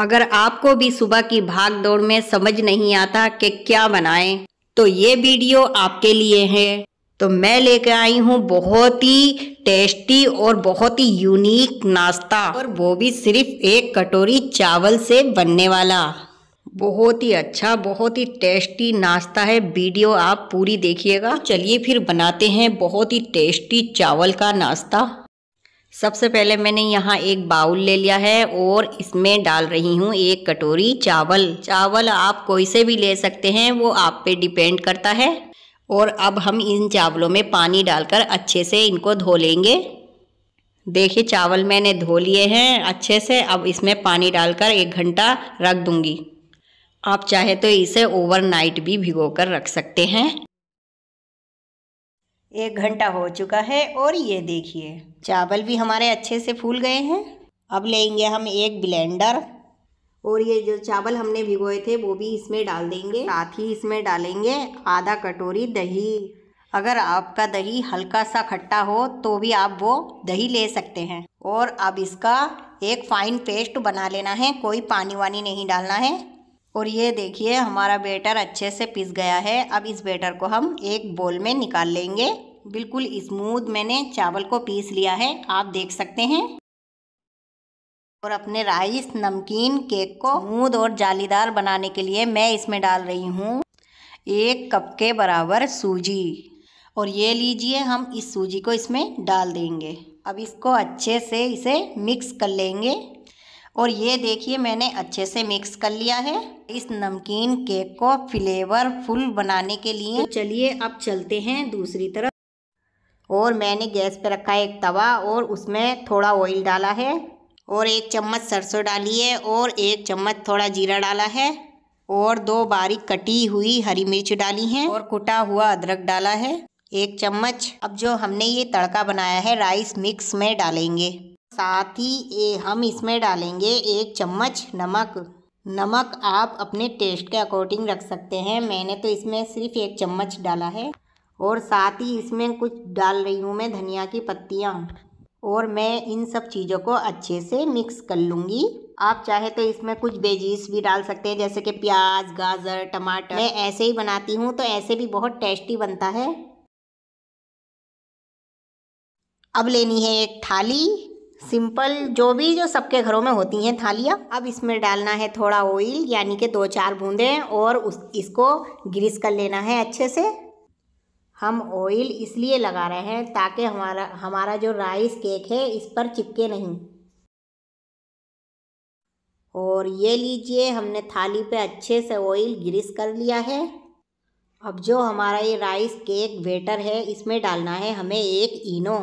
अगर आपको भी सुबह की भाग दौड़ में समझ नहीं आता कि क्या बनाएं, तो ये वीडियो आपके लिए है तो मैं लेकर आई हूँ बहुत ही टेस्टी और बहुत ही यूनिक नाश्ता और वो भी सिर्फ एक कटोरी चावल से बनने वाला बहुत ही अच्छा बहुत ही टेस्टी नाश्ता है वीडियो आप पूरी देखिएगा चलिए फिर बनाते हैं बहुत ही टेस्टी चावल का नाश्ता सबसे पहले मैंने यहाँ एक बाउल ले लिया है और इसमें डाल रही हूँ एक कटोरी चावल चावल आप कोई से भी ले सकते हैं वो आप पे डिपेंड करता है और अब हम इन चावलों में पानी डालकर अच्छे से इनको धो लेंगे देखिए चावल मैंने धो लिए हैं अच्छे से अब इसमें पानी डालकर एक घंटा रख दूँगी आप चाहे तो इसे ओवरनाइट भी भिगो कर रख सकते हैं एक घंटा हो चुका है और ये देखिए चावल भी हमारे अच्छे से फूल गए हैं अब लेंगे हम एक ब्लेंडर और ये जो चावल हमने भिगोए थे वो भी इसमें डाल देंगे साथ ही इसमें डालेंगे आधा कटोरी दही अगर आपका दही हल्का सा खट्टा हो तो भी आप वो दही ले सकते हैं और अब इसका एक फाइन पेस्ट बना लेना है कोई पानी वानी नहीं डालना है और ये देखिए हमारा बेटर अच्छे से पिस गया है अब इस बेटर को हम एक बोल में निकाल लेंगे बिल्कुल स्मूथ मैंने चावल को पीस लिया है आप देख सकते हैं और अपने राइस नमकीन केक को मूद और जालीदार बनाने के लिए मैं इसमें डाल रही हूँ एक कप के बराबर सूजी और ये लीजिए हम इस सूजी को इसमें डाल देंगे अब इसको अच्छे से इसे मिक्स कर लेंगे और ये देखिए मैंने अच्छे से मिक्स कर लिया है इस नमकीन केक को फ्लेवरफुल बनाने के लिए तो चलिए अब चलते हैं दूसरी तरफ और मैंने गैस पर रखा है एक तवा और उसमें थोड़ा ऑयल डाला है और एक चम्मच सरसों डाली है और एक चम्मच थोड़ा जीरा डाला है और दो बारीक कटी हुई हरी मिर्च डाली हैं और कुटा हुआ अदरक डाला है एक चम्मच अब जो हमने ये तड़का बनाया है राइस मिक्स में डालेंगे साथ ही ए, हम इसमें डालेंगे एक चम्मच नमक नमक आप अपने टेस्ट के अकॉर्डिंग रख सकते हैं मैंने तो इसमें सिर्फ एक चम्मच डाला है और साथ ही इसमें कुछ डाल रही हूँ मैं धनिया की पत्तियाँ और मैं इन सब चीज़ों को अच्छे से मिक्स कर लूँगी आप चाहे तो इसमें कुछ वेजीज भी डाल सकते हैं जैसे कि प्याज गाजर टमाटर मैं ऐसे ही बनाती हूँ तो ऐसे भी बहुत टेस्टी बनता है अब लेनी है एक थाली सिंपल जो भी जो सबके घरों में होती हैं थालियाँ अब इसमें डालना है थोड़ा ऑयल यानी कि दो चार बूंदें और उस इसको ग्रीस कर लेना है अच्छे से हम ऑयल इसलिए लगा रहे हैं ताकि हमारा हमारा जो राइस केक है इस पर चिपके नहीं और ये लीजिए हमने थाली पे अच्छे से ऑयल ग्रीस कर लिया है अब जो हमारा ये राइस केक वेटर है इसमें डालना है हमें एक इनो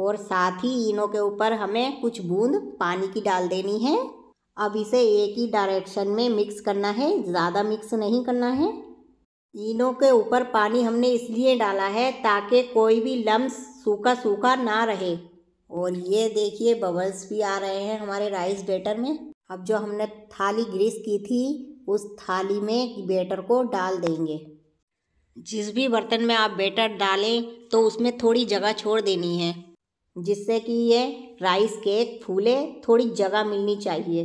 और साथ ही इनों के ऊपर हमें कुछ बूंद पानी की डाल देनी है अब इसे एक ही डायरेक्शन में मिक्स करना है ज़्यादा मिक्स नहीं करना है इनों के ऊपर पानी हमने इसलिए डाला है ताकि कोई भी लम्स सूखा सूखा ना रहे और ये देखिए बबल्स भी आ रहे हैं हमारे राइस बेटर में अब जो हमने थाली ग्रीस की थी उस थाली में बेटर को डाल देंगे जिस भी बर्तन में आप बेटर डालें तो उसमें थोड़ी जगह छोड़ देनी है जिससे कि ये राइस केक फूले थोड़ी जगह मिलनी चाहिए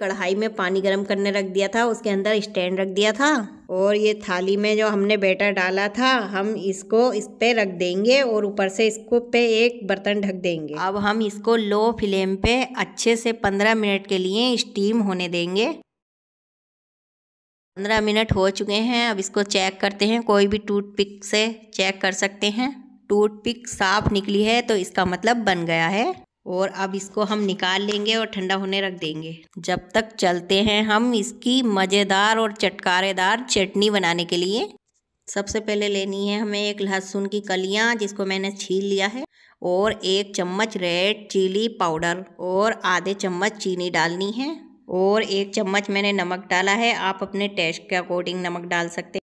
कढ़ाई में पानी गर्म करने रख दिया था उसके अंदर स्टैंड रख दिया था और ये थाली में जो हमने बैटर डाला था हम इसको इस पे रख देंगे और ऊपर से इसको पे एक बर्तन ढक देंगे अब हम इसको लो फ्लेम पे अच्छे से पंद्रह मिनट के लिए स्टीम होने देंगे पंद्रह मिनट हो चुके हैं अब इसको चेक करते हैं कोई भी टूथ पिक से चेक कर सकते हैं टूथपिक साफ निकली है तो इसका मतलब बन गया है और अब इसको हम निकाल लेंगे और ठंडा होने रख देंगे जब तक चलते हैं हम इसकी मज़ेदार और चटकारेदार चटनी बनाने के लिए सबसे पहले लेनी है हमें एक लहसुन की कलियाँ जिसको मैंने छील लिया है और एक चम्मच रेड चिली पाउडर और आधे चम्मच चीनी डालनी है और एक चम्मच मैंने नमक डाला है आप अपने टेस्ट के अकॉर्डिंग नमक डाल सकते हैं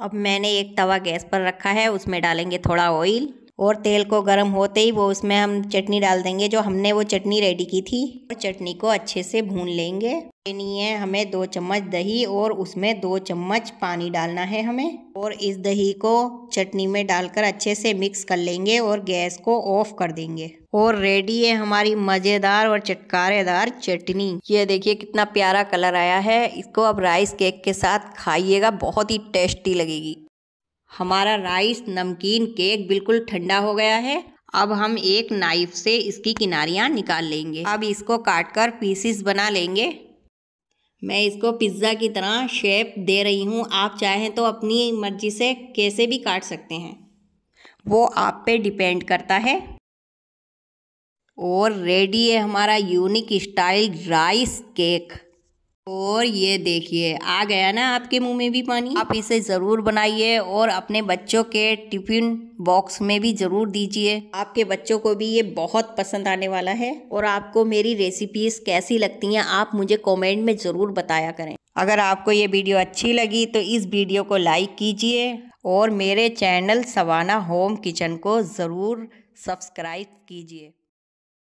अब मैंने एक तवा गैस पर रखा है उसमें डालेंगे थोड़ा ऑयल और तेल को गर्म होते ही वो उसमें हम चटनी डाल देंगे जो हमने वो चटनी रेडी की थी और चटनी को अच्छे से भून लेंगे है हमें दो चम्मच दही और उसमें दो चम्मच पानी डालना है हमें और इस दही को चटनी में डालकर अच्छे से मिक्स कर लेंगे और गैस को ऑफ कर देंगे और रेडी है हमारी मज़ेदार और चटकारेदार चटनी ये देखिए कितना प्यारा कलर आया है इसको अब राइस केक के साथ खाइएगा बहुत ही टेस्टी लगेगी हमारा राइस नमकीन केक बिल्कुल ठंडा हो गया है अब हम एक नाइफ से इसकी किनारियाँ निकाल लेंगे अब इसको काट कर पीसीस बना लेंगे मैं इसको पिज़्ज़ा की तरह शेप दे रही हूँ आप चाहें तो अपनी मर्जी से कैसे भी काट सकते हैं वो आप पे डिपेंड करता है और रेडी है हमारा यूनिक स्टाइल राइस केक और ये देखिए आ गया ना आपके मुंह में भी पानी आप इसे ज़रूर बनाइए और अपने बच्चों के टिफिन बॉक्स में भी ज़रूर दीजिए आपके बच्चों को भी ये बहुत पसंद आने वाला है और आपको मेरी रेसिपीज़ कैसी लगती हैं आप मुझे कमेंट में ज़रूर बताया करें अगर आपको ये वीडियो अच्छी लगी तो इस वीडियो को लाइक कीजिए और मेरे चैनल सवाना होम किचन को ज़रूर सब्सक्राइब कीजिए